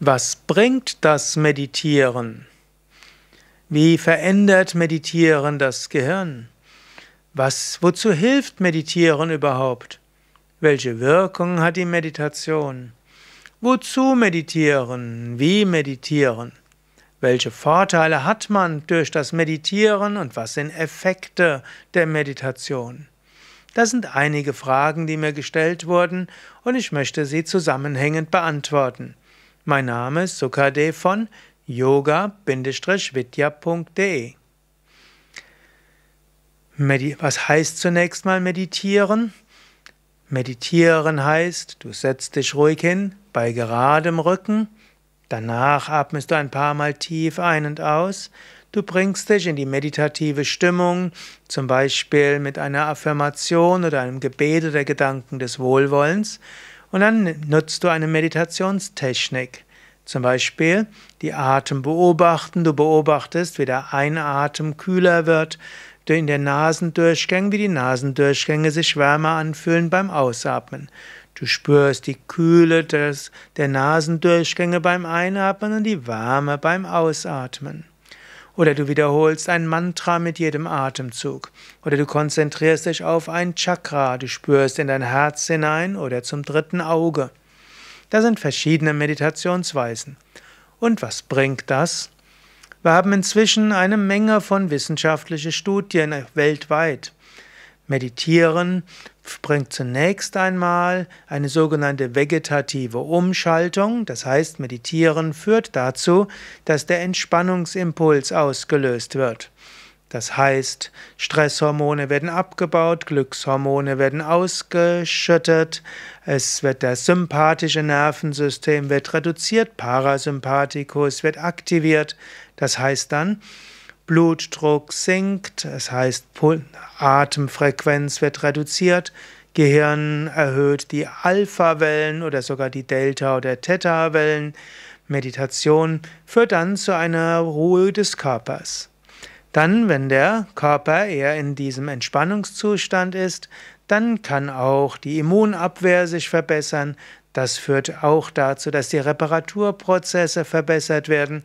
Was bringt das Meditieren? Wie verändert Meditieren das Gehirn? Was, wozu hilft Meditieren überhaupt? Welche Wirkung hat die Meditation? Wozu meditieren? Wie meditieren? Welche Vorteile hat man durch das Meditieren und was sind Effekte der Meditation? Das sind einige Fragen, die mir gestellt wurden und ich möchte sie zusammenhängend beantworten. Mein Name ist Sukade von yoga-vidya.de. Was heißt zunächst mal meditieren? Meditieren heißt, du setzt dich ruhig hin, bei geradem Rücken. Danach atmest du ein paar Mal tief ein und aus. Du bringst dich in die meditative Stimmung, zum Beispiel mit einer Affirmation oder einem Gebet oder Gedanken des Wohlwollens. Und dann nutzt du eine Meditationstechnik. Zum Beispiel die Atem beobachten. Du beobachtest, wie der Einatem kühler wird, in den Nasendurchgängen, wie die Nasendurchgänge sich wärmer anfühlen beim Ausatmen. Du spürst die Kühle des, der Nasendurchgänge beim Einatmen und die Wärme beim Ausatmen. Oder du wiederholst ein Mantra mit jedem Atemzug. Oder du konzentrierst dich auf ein Chakra. Du spürst in dein Herz hinein oder zum dritten Auge. Da sind verschiedene Meditationsweisen. Und was bringt das? Wir haben inzwischen eine Menge von wissenschaftlichen Studien weltweit. Meditieren bringt zunächst einmal eine sogenannte vegetative Umschaltung, das heißt Meditieren führt dazu, dass der Entspannungsimpuls ausgelöst wird. Das heißt, Stresshormone werden abgebaut, Glückshormone werden ausgeschüttet, es wird das sympathische Nervensystem wird reduziert, Parasympathikus wird aktiviert. Das heißt dann, Blutdruck sinkt, es das heißt Atemfrequenz wird reduziert, Gehirn erhöht die Alpha-Wellen oder sogar die Delta- oder Theta-Wellen. Meditation führt dann zu einer Ruhe des Körpers. Dann, wenn der Körper eher in diesem Entspannungszustand ist, dann kann auch die Immunabwehr sich verbessern. Das führt auch dazu, dass die Reparaturprozesse verbessert werden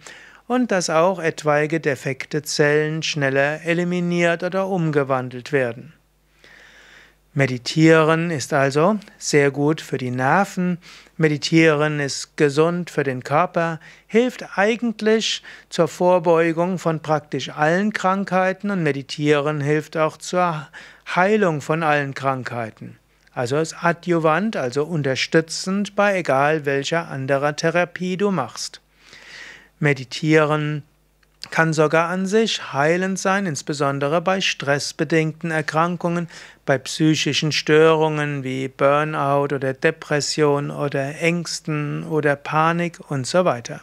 und dass auch etwaige defekte Zellen schneller eliminiert oder umgewandelt werden. Meditieren ist also sehr gut für die Nerven, Meditieren ist gesund für den Körper, hilft eigentlich zur Vorbeugung von praktisch allen Krankheiten und Meditieren hilft auch zur Heilung von allen Krankheiten. Also ist adjuvant, also unterstützend bei egal welcher anderer Therapie du machst. Meditieren kann sogar an sich heilend sein, insbesondere bei stressbedingten Erkrankungen, bei psychischen Störungen wie Burnout oder Depression oder Ängsten oder Panik und so weiter.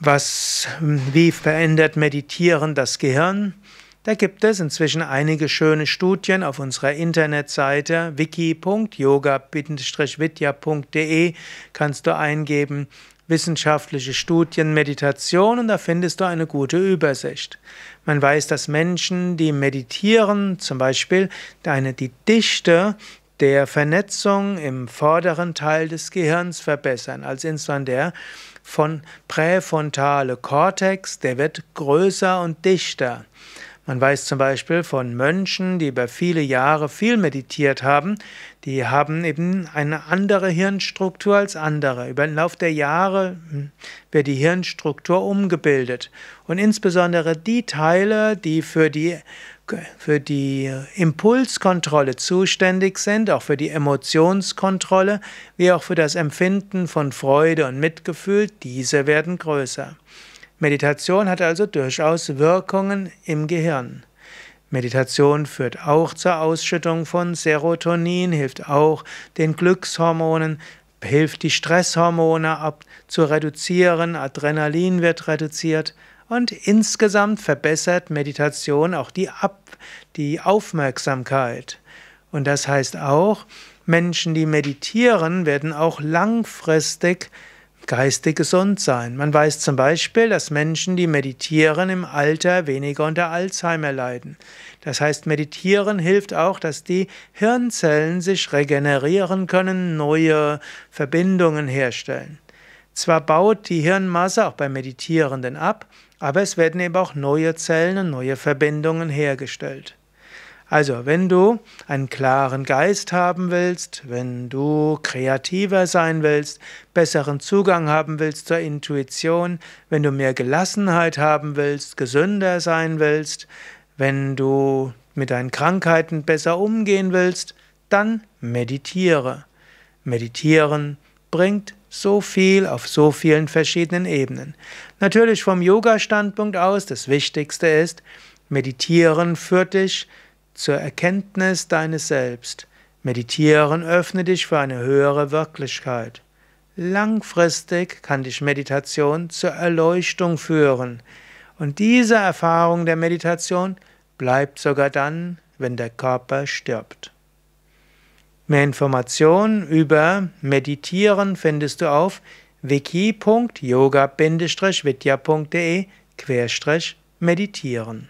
Was, wie verändert Meditieren das Gehirn? Da gibt es inzwischen einige schöne Studien auf unserer Internetseite wiki.yoga-vidya.de kannst du eingeben wissenschaftliche Studien, Meditation und da findest du eine gute Übersicht. Man weiß, dass Menschen, die meditieren, zum Beispiel eine, die Dichte der Vernetzung im vorderen Teil des Gehirns verbessern. Als insofern der von präfrontale Kortex, der wird größer und dichter. Man weiß zum Beispiel von Mönchen, die über viele Jahre viel meditiert haben, die haben eben eine andere Hirnstruktur als andere. Über den Lauf der Jahre hm, wird die Hirnstruktur umgebildet. Und insbesondere die Teile, die für die für die Impulskontrolle zuständig sind, auch für die Emotionskontrolle, wie auch für das Empfinden von Freude und Mitgefühl, diese werden größer. Meditation hat also durchaus Wirkungen im Gehirn. Meditation führt auch zur Ausschüttung von Serotonin, hilft auch den Glückshormonen, hilft die Stresshormone ab zu reduzieren, Adrenalin wird reduziert und insgesamt verbessert Meditation auch die, ab die Aufmerksamkeit. Und das heißt auch, Menschen, die meditieren, werden auch langfristig geistig gesund sein. Man weiß zum Beispiel, dass Menschen, die meditieren, im Alter weniger unter Alzheimer leiden. Das heißt, meditieren hilft auch, dass die Hirnzellen sich regenerieren können, neue Verbindungen herstellen. Zwar baut die Hirnmasse auch bei Meditierenden ab, aber es werden eben auch neue Zellen und neue Verbindungen hergestellt. Also, wenn du einen klaren Geist haben willst, wenn du kreativer sein willst, besseren Zugang haben willst zur Intuition, wenn du mehr Gelassenheit haben willst, gesünder sein willst, wenn du mit deinen Krankheiten besser umgehen willst, dann meditiere. Meditieren bringt so viel auf so vielen verschiedenen Ebenen. Natürlich vom Yoga-Standpunkt aus, das Wichtigste ist, meditieren führt dich zur Erkenntnis deines Selbst. Meditieren öffne dich für eine höhere Wirklichkeit. Langfristig kann dich Meditation zur Erleuchtung führen. Und diese Erfahrung der Meditation bleibt sogar dann, wenn der Körper stirbt. Mehr Informationen über Meditieren findest du auf wiki.yoga-vidya.de meditieren.